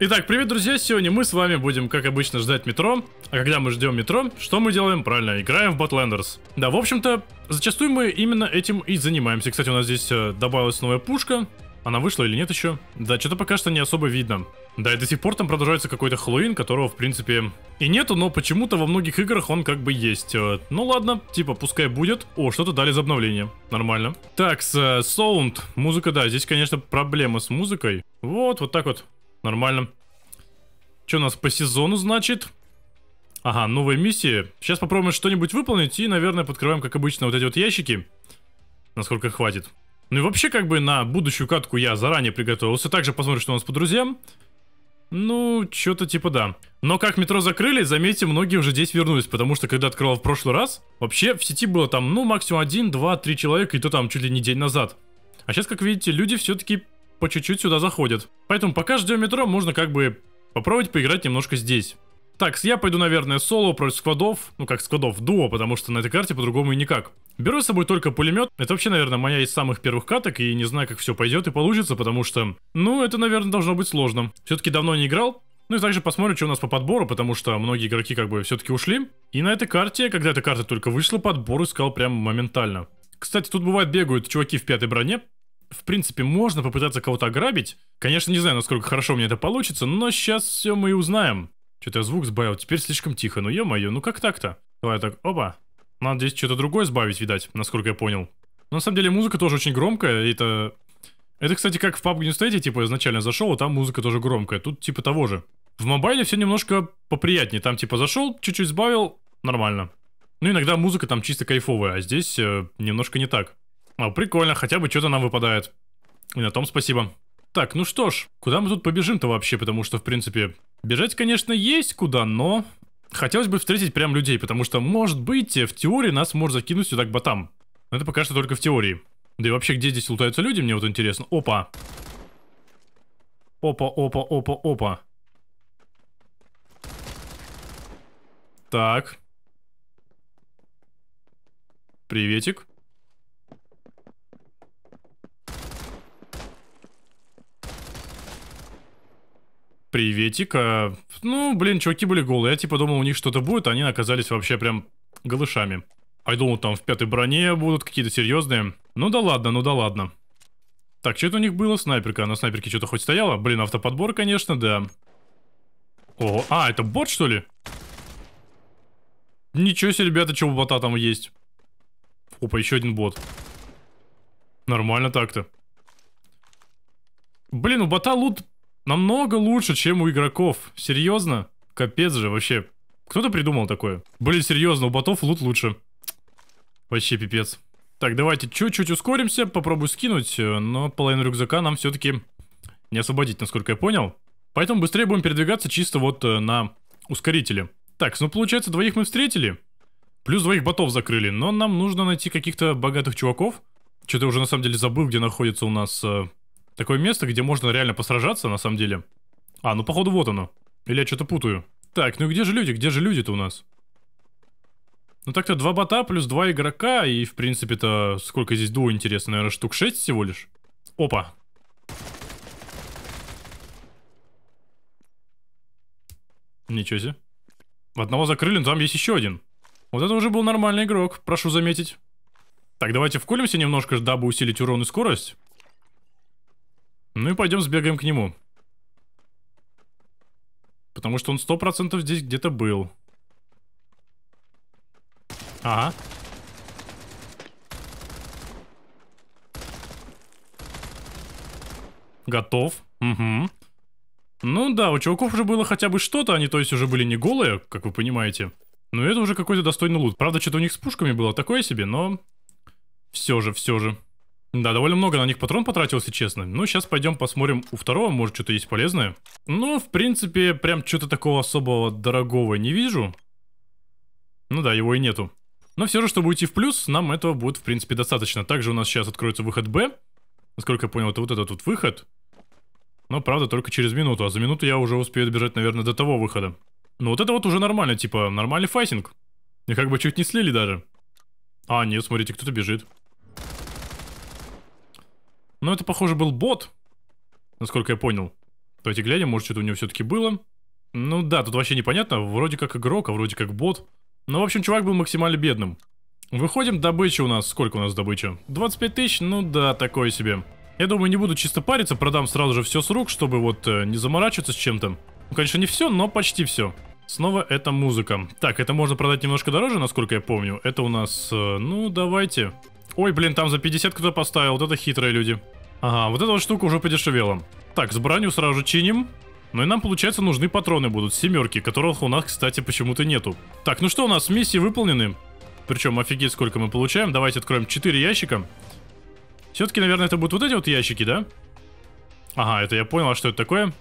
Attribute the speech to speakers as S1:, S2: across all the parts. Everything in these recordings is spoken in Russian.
S1: Итак, привет, друзья! Сегодня мы с вами будем, как обычно, ждать метро. А когда мы ждем метро, что мы делаем? Правильно, играем в Batlanders. Да, в общем-то, зачастую мы именно этим и занимаемся. Кстати, у нас здесь э, добавилась новая пушка. Она вышла или нет еще? Да, что-то пока что не особо видно. Да, и до сих пор там продолжается какой-то Хэллоуин, которого, в принципе, и нету, но почему-то во многих играх он как бы есть. Э. Ну ладно, типа, пускай будет. О, что-то дали за обновление. Нормально. Так, с саунд. Э, Музыка, да, здесь, конечно, проблема с музыкой. Вот, вот так вот. Нормально. Что у нас по сезону, значит? Ага, новые миссии. Сейчас попробуем что-нибудь выполнить и, наверное, подкрываем, как обычно, вот эти вот ящики. Насколько хватит. Ну и вообще, как бы, на будущую катку я заранее приготовился. Также посмотрим, что у нас по друзьям. Ну, что-то типа да. Но как метро закрыли, заметьте, многие уже здесь вернулись, потому что когда открывал в прошлый раз, вообще в сети было там, ну, максимум один, два, три человека, и то там чуть ли не день назад. А сейчас, как видите, люди все-таки по чуть-чуть сюда заходят. Поэтому пока ждем метро, можно как бы попробовать поиграть немножко здесь. Так, я пойду, наверное, соло против складов. Ну, как складов, дуо, потому что на этой карте по-другому и никак. Беру с собой только пулемет. Это вообще, наверное, моя из самых первых каток, и не знаю, как все пойдет и получится, потому что... Ну, это, наверное, должно быть сложно. Все-таки давно не играл. Ну и также посмотрим, что у нас по подбору, потому что многие игроки как бы все-таки ушли. И на этой карте, когда эта карта только вышла, подбор искал прям моментально. Кстати, тут бывает бегают чуваки в пятой броне, в принципе, можно попытаться кого-то ограбить. Конечно, не знаю, насколько хорошо мне это получится, но сейчас все мы и узнаем. Что-то я звук сбавил, теперь слишком тихо, ну ё-моё, ну как так-то? Давай так, опа. Надо здесь что-то другое сбавить, видать, насколько я понял. Но на самом деле музыка тоже очень громкая, это... Это, кстати, как в PUBG New State, типа, изначально зашел, а там музыка тоже громкая, тут типа того же. В мобайле все немножко поприятнее, там типа зашел, чуть-чуть сбавил, нормально. Ну иногда музыка там чисто кайфовая, а здесь э, немножко не так. А, прикольно, хотя бы что-то нам выпадает. И на том спасибо. Так, ну что ж, куда мы тут побежим-то вообще? Потому что, в принципе, бежать, конечно, есть куда, но... Хотелось бы встретить прям людей, потому что, может быть, в теории нас может закинуть сюда к ботам. Но это пока что только в теории. Да и вообще, где здесь лутаются люди, мне вот интересно. Опа. Опа, опа, опа, опа. Так. Приветик. приветик. А... Ну, блин, чуваки были голые. Я типа думал, у них что-то будет, а они оказались вообще прям голышами. А я думал, там в пятой броне будут какие-то серьезные. Ну да ладно, ну да ладно. Так, что это у них было? Снайперка. На снайперке что-то хоть стояло? Блин, автоподбор, конечно, да. О, а, это бот, что ли? Ничего себе, ребята, что у бота там есть. Опа, еще один бот. Нормально так-то. Блин, у бота лут намного лучше, чем у игроков. Серьезно? Капец же, вообще. Кто-то придумал такое. Блин, серьезно, у ботов лут лучше. Вообще пипец. Так, давайте чуть-чуть ускоримся, попробую скинуть, э, но половину рюкзака нам все-таки не освободить, насколько я понял. Поэтому быстрее будем передвигаться чисто вот э, на ускорителе. Так, ну получается, двоих мы встретили, плюс двоих ботов закрыли, но нам нужно найти каких-то богатых чуваков. Что-то уже на самом деле забыл, где находится у нас э, Такое место, где можно реально посражаться, на самом деле. А, ну походу вот оно. Или я что-то путаю. Так, ну где же люди? Где же люди-то у нас? Ну так-то два бота плюс два игрока, и в принципе-то сколько здесь дуо интересно, наверное, штук 6 всего лишь. Опа. Ничего себе. Одного закрыли, но там есть еще один. Вот это уже был нормальный игрок, прошу заметить. Так, давайте вкулимся немножко, дабы усилить урон и скорость. Ну и пойдем сбегаем к нему. Потому что он сто процентов здесь где-то был. Ага. Готов. Угу. Ну да, у чуваков уже было хотя бы что-то, они то есть уже были не голые, как вы понимаете. Но это уже какой-то достойный лут. Правда, что-то у них с пушками было такое себе, но... Все же, все же. Да, довольно много на них патрон потратился, честно. Ну, сейчас пойдем посмотрим у второго, может, что-то есть полезное. Ну, в принципе, прям что-то такого особого дорогого не вижу. Ну да, его и нету. Но все же, чтобы уйти в плюс, нам этого будет, в принципе, достаточно. Также у нас сейчас откроется выход Б. Насколько я понял, это вот этот вот выход. Но, правда, только через минуту. А за минуту я уже успею добежать, наверное, до того выхода. Ну вот это вот уже нормально, типа, нормальный файтинг. И как бы чуть не слили даже. А, нет, смотрите, кто-то бежит. Но это, похоже, был бот, насколько я понял. Давайте глянем, может, что-то у него все-таки было. Ну да, тут вообще непонятно. Вроде как игрок, а вроде как бот. Ну, в общем, чувак был максимально бедным. Выходим, добыча у нас. Сколько у нас добыча? 25 тысяч? Ну да, такое себе. Я думаю, не буду чисто париться, продам сразу же все с рук, чтобы вот э, не заморачиваться с чем-то. Ну, конечно, не все, но почти все. Снова это музыка. Так, это можно продать немножко дороже, насколько я помню. Это у нас, э, ну, давайте. Ой, блин, там за 50 кто-то поставил. Вот это хитрые люди. Ага, вот эта вот штука уже подешевела. Так, с броню сразу же чиним. Ну и нам, получается, нужны патроны будут, семерки, которых у нас, кстати, почему-то нету. Так, ну что у нас, миссии выполнены. Причем, офигеть, сколько мы получаем. Давайте откроем 4 ящика. Все-таки, наверное, это будут вот эти вот ящики, да? Ага, это я понял, а что это такое?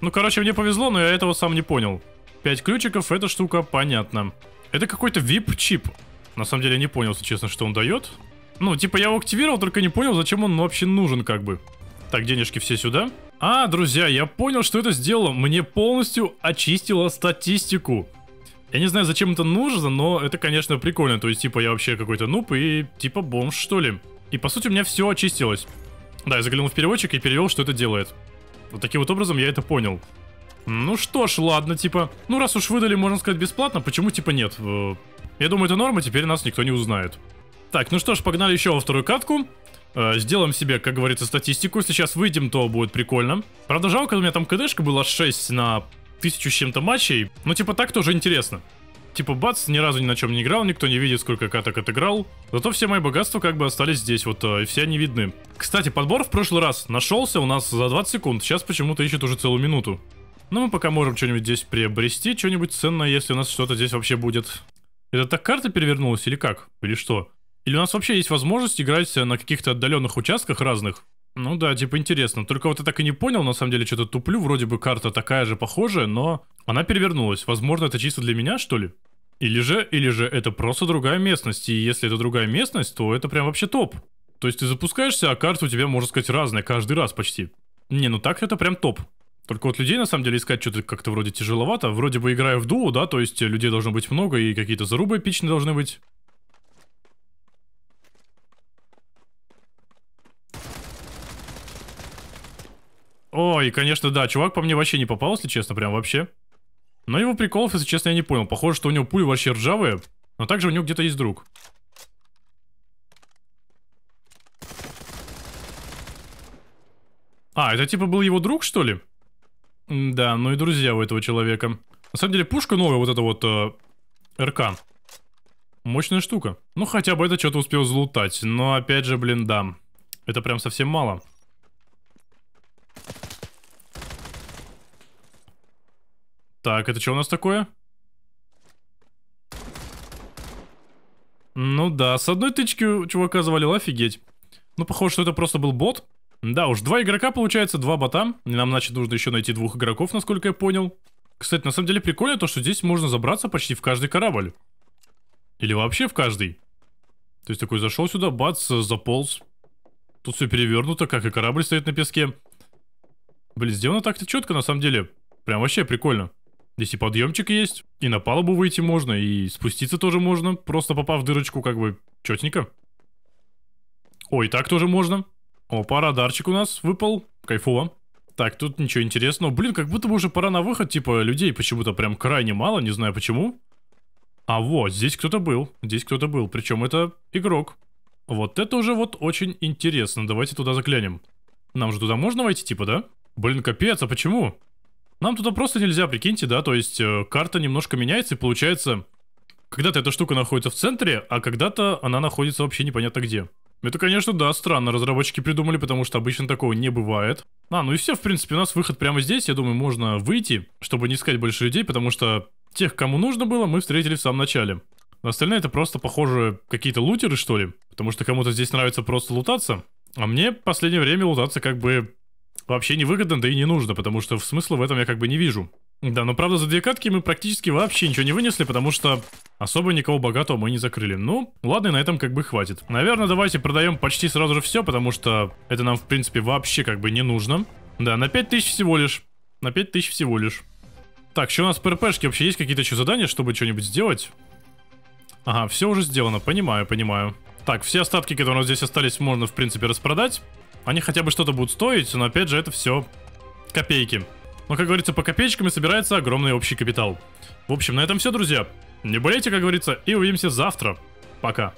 S1: Ну, короче, мне повезло, но я этого сам не понял. 5 ключиков, эта штука, понятно. Это какой-то VIP-чип. На самом деле, я не понял, если честно, что он дает. Ну, типа, я его активировал, только не понял, зачем он вообще нужен, как бы. Так, денежки все сюда. А, друзья, я понял, что это сделало. Мне полностью очистило статистику. Я не знаю, зачем это нужно, но это, конечно, прикольно. То есть, типа, я вообще какой-то нуб и, типа, бомж, что ли. И, по сути, у меня все очистилось. Да, я заглянул в переводчик и перевел, что это делает. Вот таким вот образом я это понял. Ну что ж, ладно, типа, ну раз уж выдали, можно сказать, бесплатно, почему типа нет? Э, я думаю, это норма, теперь нас никто не узнает. Так, ну что ж, погнали еще во вторую катку. Э, сделаем себе, как говорится, статистику. Если сейчас выйдем, то будет прикольно. Правда, жалко, у меня там КДшка была 6 на тысячу с чем-то матчей. Но ну, типа так тоже интересно. Типа бац, ни разу ни на чем не играл, никто не видит, сколько каток отыграл. Зато все мои богатства как бы остались здесь, вот, э, и все они видны. Кстати, подбор в прошлый раз нашелся у нас за 20 секунд, сейчас почему-то ищет уже целую минуту. Ну мы пока можем что-нибудь здесь приобрести, что-нибудь ценное, если у нас что-то здесь вообще будет. Это так карта перевернулась или как? Или что? Или у нас вообще есть возможность играть на каких-то отдаленных участках разных? Ну да, типа интересно. Только вот я так и не понял, на самом деле, что-то туплю. Вроде бы карта такая же похожая, но она перевернулась. Возможно, это чисто для меня, что ли? Или же, или же это просто другая местность. И если это другая местность, то это прям вообще топ. То есть ты запускаешься, а карта у тебя, можно сказать, разная каждый раз почти. Не, ну так это прям топ. Только вот людей, на самом деле, искать что-то как-то вроде тяжеловато. Вроде бы играю в дуо, да, то есть людей должно быть много, и какие-то зарубы эпичные должны быть. Ой, конечно, да, чувак по мне вообще не попал, если честно, прям вообще. Но его приколов, если честно, я не понял. Похоже, что у него пули вообще ржавые, но также у него где-то есть друг. А, это типа был его друг, что ли? Да, ну и друзья у этого человека. На самом деле, пушка новая, вот эта вот э, РК. Мощная штука. Ну, хотя бы это что-то успел залутать. Но, опять же, блин, да. Это прям совсем мало. Так, это что у нас такое? Ну да, с одной тычки чувака завалил, офигеть. Ну, похоже, что это просто был бот. Да уж, два игрока получается, два бота. Нам, значит, нужно еще найти двух игроков, насколько я понял. Кстати, на самом деле прикольно то, что здесь можно забраться почти в каждый корабль. Или вообще в каждый. То есть такой зашел сюда, бац, заполз. Тут все перевернуто, как и корабль стоит на песке. Блин, сделано так-то четко, на самом деле. Прям вообще прикольно. Здесь и подъемчик есть, и на палубу выйти можно, и спуститься тоже можно, просто попав в дырочку, как бы, четненько. Ой, так тоже можно. Опа, радарчик у нас выпал. Кайфово. Так, тут ничего интересного. Блин, как будто бы уже пора на выход. Типа, людей почему-то прям крайне мало, не знаю почему. А вот, здесь кто-то был. Здесь кто-то был. Причем это игрок. Вот это уже вот очень интересно. Давайте туда заглянем. Нам же туда можно войти, типа, да? Блин, капец, а почему? Нам туда просто нельзя, прикиньте, да? То есть, э, карта немножко меняется, и получается... Когда-то эта штука находится в центре, а когда-то она находится вообще непонятно где. Это, конечно, да, странно разработчики придумали, потому что обычно такого не бывает. А, ну и все, в принципе, у нас выход прямо здесь. Я думаю, можно выйти, чтобы не искать больше людей, потому что тех, кому нужно было, мы встретили в самом начале. Но остальные это просто, похоже, какие-то лутеры, что ли. Потому что кому-то здесь нравится просто лутаться. А мне в последнее время лутаться как бы вообще невыгодно, да и не нужно, потому что смысла в этом я как бы не вижу. Да, но правда за две катки мы практически вообще ничего не вынесли, потому что особо никого богатого мы не закрыли. Ну, ладно, и на этом как бы хватит. Наверное, давайте продаем почти сразу же все, потому что это нам в принципе вообще как бы не нужно. Да, на 5000 всего лишь. На 5000 всего лишь. Так, что у нас по Вообще есть какие-то еще задания, чтобы что-нибудь сделать? Ага, все уже сделано, понимаю, понимаю. Так, все остатки, которые у нас здесь остались, можно, в принципе, распродать. Они хотя бы что-то будут стоить, но, опять же, это все копейки. Но, как говорится, по копеечкам и собирается огромный общий капитал. В общем, на этом все, друзья. Не болейте, как говорится, и увидимся завтра. Пока.